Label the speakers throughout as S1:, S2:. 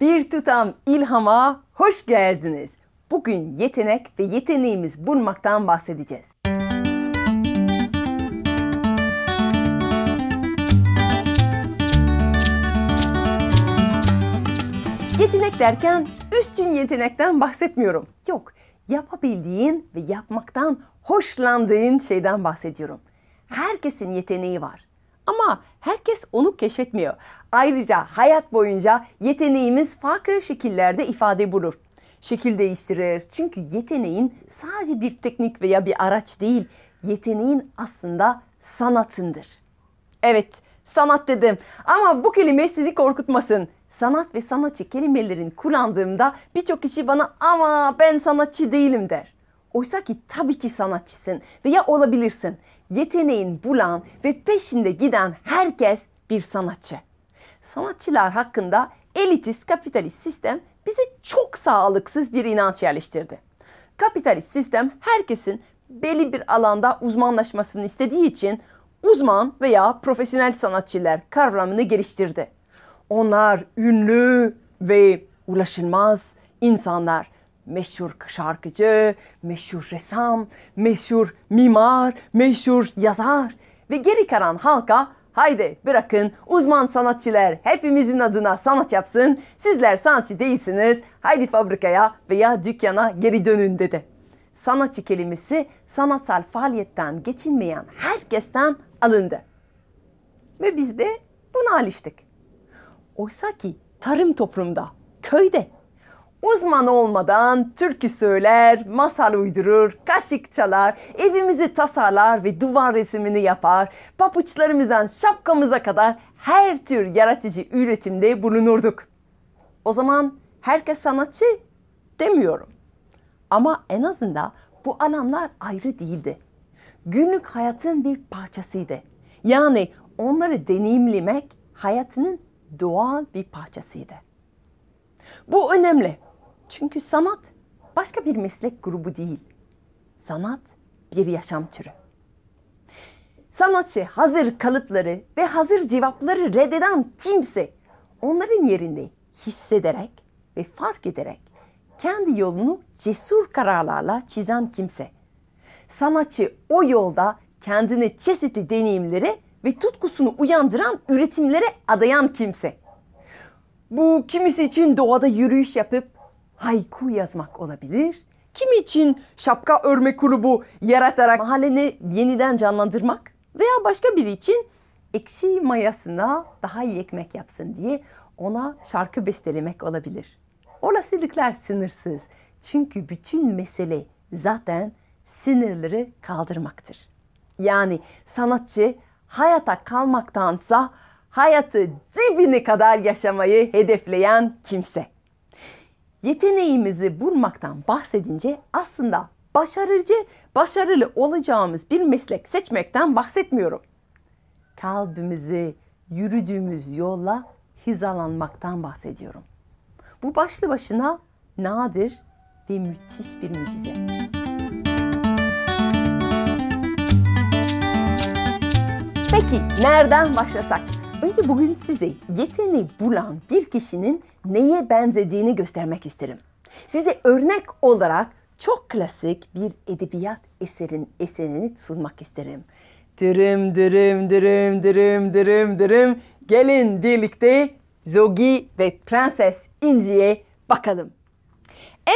S1: Bir tutam ilhama hoş geldiniz. Bugün yetenek ve yeteneğimiz bulmaktan bahsedeceğiz. Yetenek derken üstün yetenekten bahsetmiyorum. Yok, yapabildiğin ve yapmaktan hoşlandığın şeyden bahsediyorum. Herkesin yeteneği var. Ama herkes onu keşfetmiyor. Ayrıca hayat boyunca yeteneğimiz farklı şekillerde ifade bulur. Şekil değiştirir. Çünkü yeteneğin sadece bir teknik veya bir araç değil, yeteneğin aslında sanatındır. Evet, sanat dedim. Ama bu kelime sizi korkutmasın. Sanat ve sanatçı kelimelerini kullandığımda birçok kişi bana ama ben sanatçı değilim der. Oysa ki tabii ki sanatçısın veya olabilirsin. Yeteneğin bulan ve peşinde giden herkes bir sanatçı. Sanatçılar hakkında elitist kapitalist sistem bize çok sağlıksız bir inanç yerleştirdi. Kapitalist sistem herkesin belli bir alanda uzmanlaşmasını istediği için uzman veya profesyonel sanatçılar kavramını geliştirdi. Onlar ünlü ve ulaşılmaz insanlar meşhur şarkıcı, meşhur ressam, meşhur mimar, meşhur yazar ve geri kalan halka haydi bırakın uzman sanatçılar hepimizin adına sanat yapsın. Sizler sanatçı değilsiniz. Haydi fabrikaya veya dükkana geri dönün dedi. Sanatçı kelimesi sanatsal faaliyetten geçinmeyen herkesten alındı. Ve biz de buna alıştık. Oysa ki tarım toplumda, köyde Uzman olmadan türkü söyler, masal uydurur, kaşık çalar, evimizi tasarlar ve duvar resmini yapar. Papuçlarımızdan şapkamıza kadar her tür yaratıcı üretimde bulunurduk. O zaman herkes sanatçı demiyorum. Ama en azından bu alanlar ayrı değildi. Günlük hayatın bir parçasıydı. Yani onları deneyimlemek hayatının doğal bir parçasıydı. Bu önemli. Çünkü sanat başka bir meslek grubu değil. Sanat bir yaşam türü. Sanatçı hazır kalıpları ve hazır cevapları reddeden kimse onların yerinde hissederek ve fark ederek kendi yolunu cesur kararlarla çizen kimse. Sanatçı o yolda kendini çeşitli deneyimlere ve tutkusunu uyandıran üretimlere adayan kimse. Bu kimisi için doğada yürüyüş yapıp haiku yazmak olabilir. Kim için şapka örme kulübü yaratarak mahalleni yeniden canlandırmak veya başka biri için ekşi mayasına daha iyi ekmek yapsın diye ona şarkı bestelemek olabilir. Olasılıklar sınırsız. Çünkü bütün mesele zaten sınırları kaldırmaktır. Yani sanatçı hayata kalmaktansa hayatı dibine kadar yaşamayı hedefleyen kimse yeteneğimizi bulmaktan bahsedince aslında başarıcı, başarılı olacağımız bir meslek seçmekten bahsetmiyorum. Kalbimizi yürüdüğümüz yolla hizalanmaktan bahsediyorum. Bu başlı başına nadir ve müthiş bir mucize. Peki nereden başlasak? Önce bugün size yeteneği bulan bir kişinin neye benzediğini göstermek isterim. Size örnek olarak çok klasik bir edebiyat eserin eserini sunmak isterim. Dırım dırım dırım dırım dırım dırım gelin birlikte Zogi ve Prenses İnci'ye bakalım.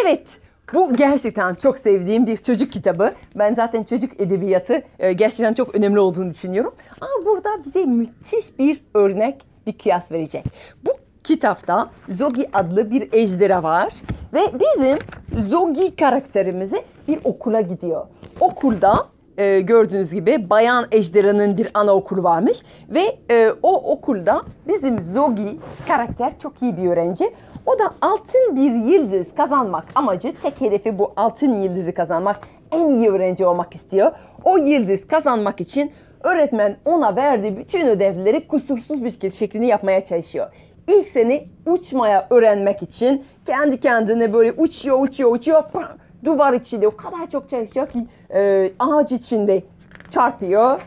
S1: Evet, bu gerçekten çok sevdiğim bir çocuk kitabı. Ben zaten çocuk edebiyatı e, gerçekten çok önemli olduğunu düşünüyorum. Ama burada bize müthiş bir örnek, bir kıyas verecek. Bu kitapta Zogi adlı bir ejderha var ve bizim Zogi karakterimizi bir okula gidiyor. Okulda e, gördüğünüz gibi Bayan Ejderha'nın bir anaokulu varmış ve e, o okulda bizim Zogi karakter çok iyi bir öğrenci o da altın bir yıldız kazanmak amacı. Tek hedefi bu altın yıldızı kazanmak. En iyi öğrenci olmak istiyor. O yıldız kazanmak için öğretmen ona verdiği bütün ödevleri kusursuz bir şeklini yapmaya çalışıyor. İlk seni uçmaya öğrenmek için kendi kendine böyle uçuyor, uçuyor, uçuyor. Pah, duvar içinde o kadar çok çalışıyor ki e, ağaç içinde çarpıyor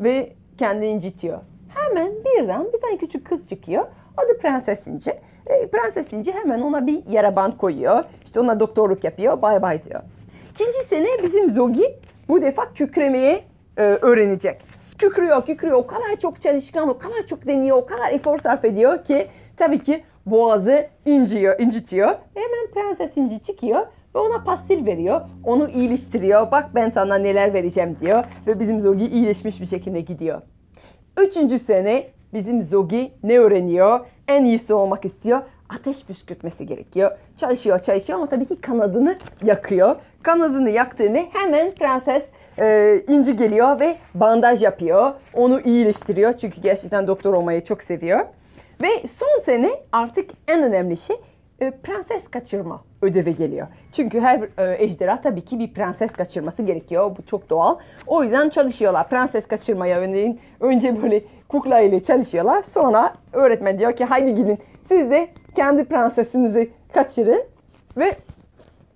S1: ve kendini incitiyor. Hemen birden bir tane küçük kız çıkıyor. Adı Prenses İnci. E, Prenses İnci hemen ona bir yara band koyuyor. İşte ona doktorluk yapıyor. Bay bay diyor. İkinci sene bizim Zogi bu defa kükremeyi e, öğrenecek. Kükrüyor, kükrüyor. O kadar çok çalışkan, o kadar çok deniyor, o kadar efor sarf ediyor ki tabii ki boğazı inciyor, incitiyor. Hemen prenses inci çıkıyor ve ona pastil veriyor. Onu iyileştiriyor. Bak ben sana neler vereceğim diyor. Ve bizim Zogi iyileşmiş bir şekilde gidiyor. Üçüncü sene Bizim Zogi ne öğreniyor? En iyisi olmak istiyor. Ateş püskürtmesi gerekiyor. Çalışıyor çalışıyor ama tabii ki kanadını yakıyor. Kanadını yaktığını hemen prenses e, İnci geliyor ve bandaj yapıyor. Onu iyileştiriyor çünkü gerçekten doktor olmayı çok seviyor. Ve son sene artık en önemli şey e, prenses kaçırma ödevi geliyor. Çünkü her e, ejderha tabii ki bir prenses kaçırması gerekiyor. Bu çok doğal. O yüzden çalışıyorlar. Prenses kaçırmaya örneğin önce böyle kukla ile çalışıyorlar. Sonra öğretmen diyor ki haydi gidin siz de kendi prensesinizi kaçırın. Ve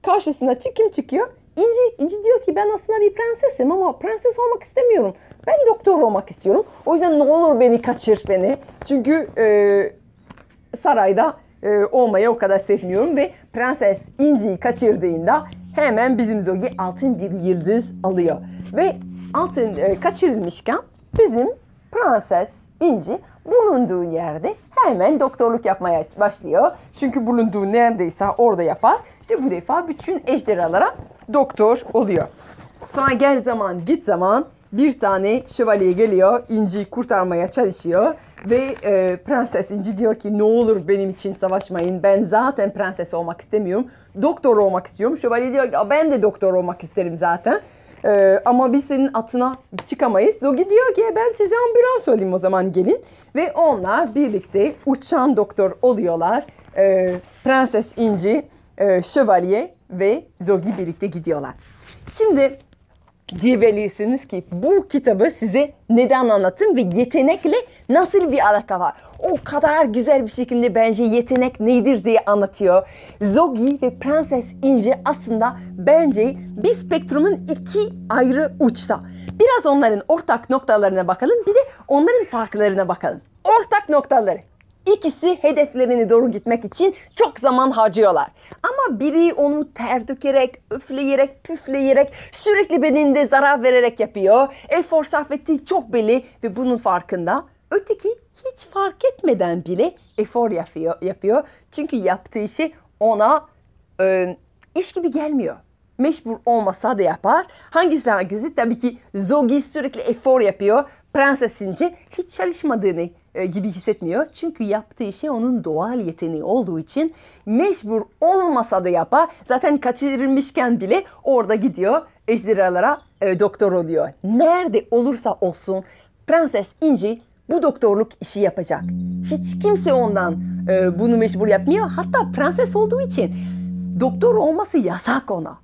S1: karşısına çık kim çıkıyor? İnci, İnci diyor ki ben aslında bir prensesim ama prenses olmak istemiyorum. Ben doktor olmak istiyorum. O yüzden ne olur beni kaçır beni. Çünkü e, sarayda e, olmayı o kadar sevmiyorum ve prenses İnci'yi kaçırdığında hemen bizim Zogi altın bir yıldız alıyor. Ve altın e, kaçırılmışken bizim Prenses İnci bulunduğu yerde hemen doktorluk yapmaya başlıyor. Çünkü bulunduğu neredeyse orada yapar. İşte bu defa bütün ejderhalara doktor oluyor. Sonra gel zaman git zaman bir tane şövalye geliyor. İnci'yi kurtarmaya çalışıyor. Ve e, Prenses İnci diyor ki ne olur benim için savaşmayın. Ben zaten prenses olmak istemiyorum. Doktor olmak istiyorum. Şövalye diyor ki ben de doktor olmak isterim zaten. Ee, ama biz senin atına çıkamayız. Zogi diyor ki ben size ambulans söyleyeyim o zaman gelin. Ve onlar birlikte uçan doktor oluyorlar. Ee, Prenses İnci, e, Şövalye ve Zogi birlikte gidiyorlar. Şimdi diyebilirsiniz ki bu kitabı size neden anlattım ve yetenekle nasıl bir alaka var? O kadar güzel bir şekilde bence yetenek nedir diye anlatıyor. Zogi ve Prenses İnce aslında bence bir spektrumun iki ayrı uçta. Biraz onların ortak noktalarına bakalım bir de onların farklarına bakalım. Ortak noktaları İkisi hedeflerine doğru gitmek için çok zaman harcıyorlar. Ama biri onu ter dökerek, öfleyerek, püfleyerek, sürekli bedeninde zarar vererek yapıyor. Efor sarf çok belli ve bunun farkında. Öteki hiç fark etmeden bile efor yapıyor. yapıyor. Çünkü yaptığı işi ona e, iş gibi gelmiyor Meşbur olmasa da yapar. Hangisi hangisi? Tabii ki Zogi sürekli efor yapıyor. Prensesince hiç çalışmadığını e, gibi hissetmiyor. Çünkü yaptığı şey onun doğal yeteneği olduğu için mecbur olmasa da yapar. Zaten kaçırılmışken bile orada gidiyor ejderhalara e, doktor oluyor. Nerede olursa olsun Prenses Inci bu doktorluk işi yapacak. Hiç kimse ondan e, bunu mecbur yapmıyor. Hatta prenses olduğu için doktor olması yasak ona.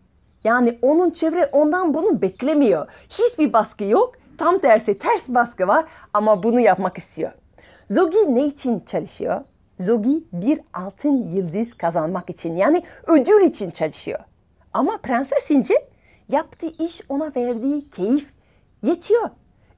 S1: Yani onun çevre ondan bunu beklemiyor. Hiçbir baskı yok. Tam tersi ters baskı var ama bunu yapmak istiyor. Zogi ne için çalışıyor? Zogi bir altın yıldız kazanmak için yani ödül için çalışıyor. Ama Prenses İnci yaptığı iş ona verdiği keyif yetiyor.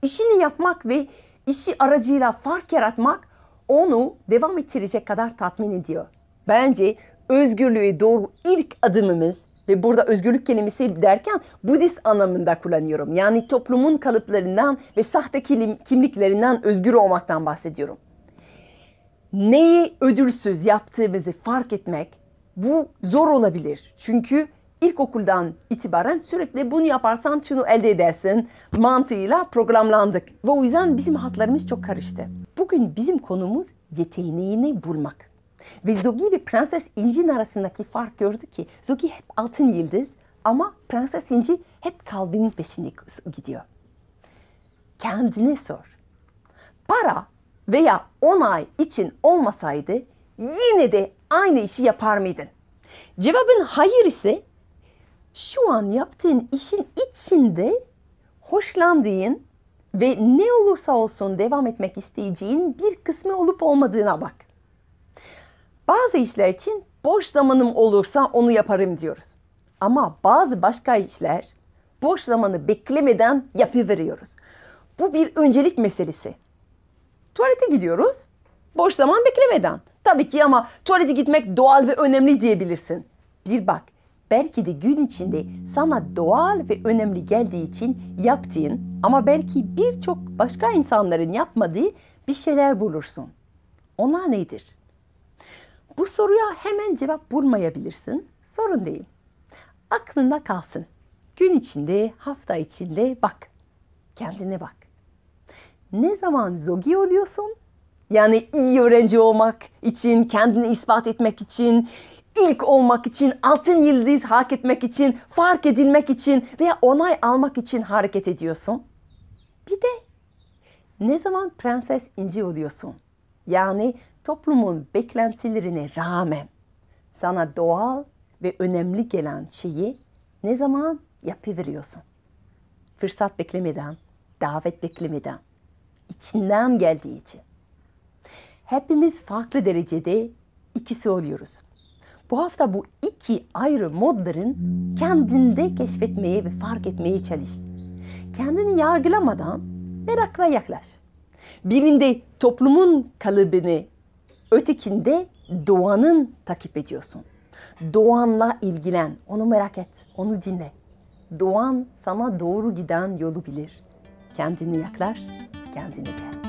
S1: İşini yapmak ve işi aracıyla fark yaratmak onu devam ettirecek kadar tatmin ediyor. Bence özgürlüğe doğru ilk adımımız ve burada özgürlük kelimesi derken Budist anlamında kullanıyorum. Yani toplumun kalıplarından ve sahte kimliklerinden özgür olmaktan bahsediyorum. Neyi ödülsüz yaptığımızı fark etmek bu zor olabilir. Çünkü ilkokuldan itibaren sürekli bunu yaparsan şunu elde edersin mantığıyla programlandık. Ve o yüzden bizim hatlarımız çok karıştı. Bugün bizim konumuz yeteneğini bulmak. Ve Zogi ve Prenses İnci'nin arasındaki fark gördü ki Zogi hep altın yıldız ama Prenses İnci hep kalbinin peşinde gidiyor. Kendine sor. Para veya onay için olmasaydı yine de aynı işi yapar mıydın? Cevabın hayır ise şu an yaptığın işin içinde hoşlandığın ve ne olursa olsun devam etmek isteyeceğin bir kısmı olup olmadığına bak. Bazı işler için boş zamanım olursa onu yaparım diyoruz. Ama bazı başka işler boş zamanı beklemeden yapıveriyoruz. Bu bir öncelik meselesi. Tuvalete gidiyoruz. Boş zaman beklemeden. Tabii ki ama tuvalete gitmek doğal ve önemli diyebilirsin. Bir bak, belki de gün içinde sana doğal ve önemli geldiği için yaptığın ama belki birçok başka insanların yapmadığı bir şeyler bulursun. Onlar nedir? Bu soruya hemen cevap bulmayabilirsin. Sorun değil. Aklında kalsın. Gün içinde, hafta içinde bak. Kendine bak. Ne zaman zogi oluyorsun? Yani iyi öğrenci olmak için, kendini ispat etmek için, ilk olmak için, altın yıldız hak etmek için, fark edilmek için veya onay almak için hareket ediyorsun. Bir de ne zaman prenses inci oluyorsun? Yani toplumun beklentilerine rağmen sana doğal ve önemli gelen şeyi ne zaman yapıveriyorsun? Fırsat beklemeden, davet beklemeden, içinden geldiği için. Hepimiz farklı derecede ikisi oluyoruz. Bu hafta bu iki ayrı modların kendinde keşfetmeye ve fark etmeye çalış. Kendini yargılamadan merakla yaklaş. Birinde toplumun kalıbını Ötekinde doğanın takip ediyorsun. Doğanla ilgilen, onu merak et, onu dinle. Doğan sana doğru giden yolu bilir. Kendini yaklar, kendini gel.